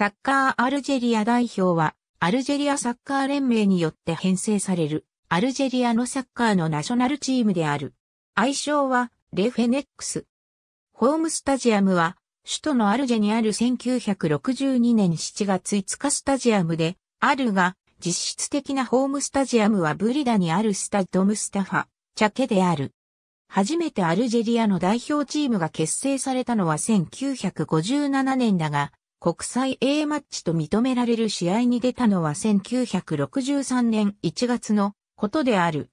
サッカーアルジェリア代表は、アルジェリアサッカー連盟によって編成される、アルジェリアのサッカーのナショナルチームである。愛称は、レフェネックス。ホームスタジアムは、首都のアルジェにある1962年7月5日スタジアムで、あるが、実質的なホームスタジアムはブリダにあるスタッドムスタファ、チャケである。初めてアルジェリアの代表チームが結成されたのは1957年だが、国際 A マッチと認められる試合に出たのは1963年1月のことである。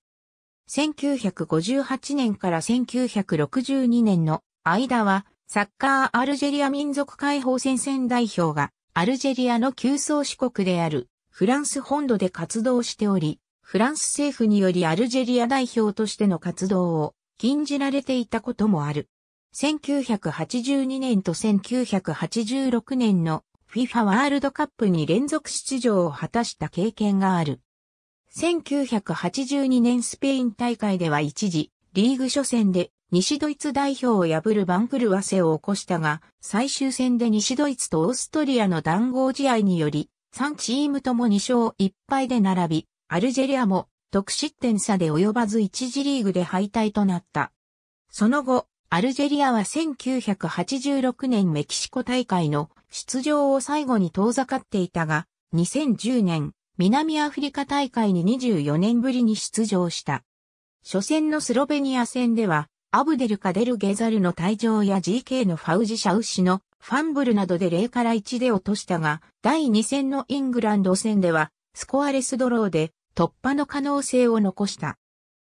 1958年から1962年の間は、サッカーアルジェリア民族解放戦線代表が、アルジェリアの旧宗主国であるフランス本土で活動しており、フランス政府によりアルジェリア代表としての活動を禁じられていたこともある。1982年と1986年の FIFA ワールドカップに連続出場を果たした経験がある。1982年スペイン大会では一時、リーグ初戦で西ドイツ代表を破る番狂わせを起こしたが、最終戦で西ドイツとオーストリアの談合試合により、3チームとも2勝1敗で並び、アルジェリアも得失点差で及ばず1次リーグで敗退となった。その後、アルジェリアは1986年メキシコ大会の出場を最後に遠ざかっていたが、2010年、南アフリカ大会に24年ぶりに出場した。初戦のスロベニア戦では、アブデルカデルゲザルの退場や GK のファウジシャウシのファンブルなどで0から1で落としたが、第2戦のイングランド戦では、スコアレスドローで突破の可能性を残した。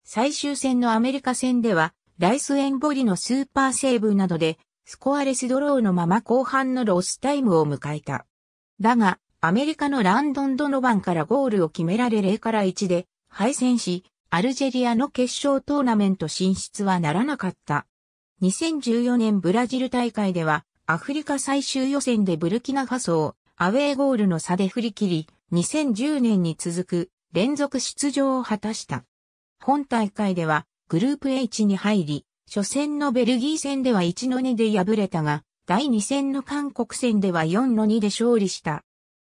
最終戦のアメリカ戦では、ライスエンボリのスーパーセーブなどで、スコアレスドローのまま後半のロスタイムを迎えた。だが、アメリカのランドン・ドノバンからゴールを決められ0から1で敗戦し、アルジェリアの決勝トーナメント進出はならなかった。2014年ブラジル大会では、アフリカ最終予選でブルキナファソをアウェーゴールの差で振り切り、2010年に続く連続出場を果たした。本大会ではグループ H に入り、初戦のベルギー戦では1の2で敗れたが、第2戦の韓国戦では4の2で勝利した。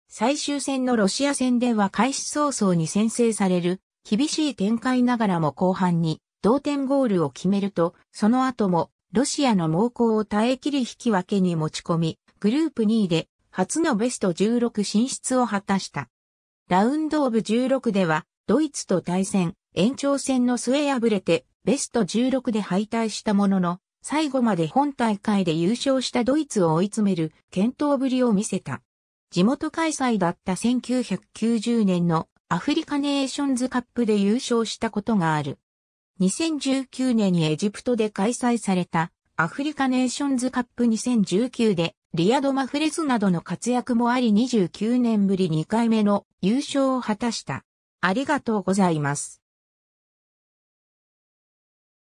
最終戦のロシア戦では開始早々に先制される、厳しい展開ながらも後半に同点ゴールを決めると、その後もロシアの猛攻を耐え切り引き分けに持ち込み、グループ2位で初のベスト16進出を果たした。ラウンドオブ16ではドイツと対戦、延長戦の末敗れてベスト16で敗退したものの、最後まで本大会で優勝したドイツを追い詰める健闘ぶりを見せた。地元開催だった1990年のアフリカネーションズカップで優勝したことがある。2019年にエジプトで開催されたアフリカネーションズカップ2019でリアド・マフレズなどの活躍もあり29年ぶり2回目の優勝を果たした。ありがとうございます。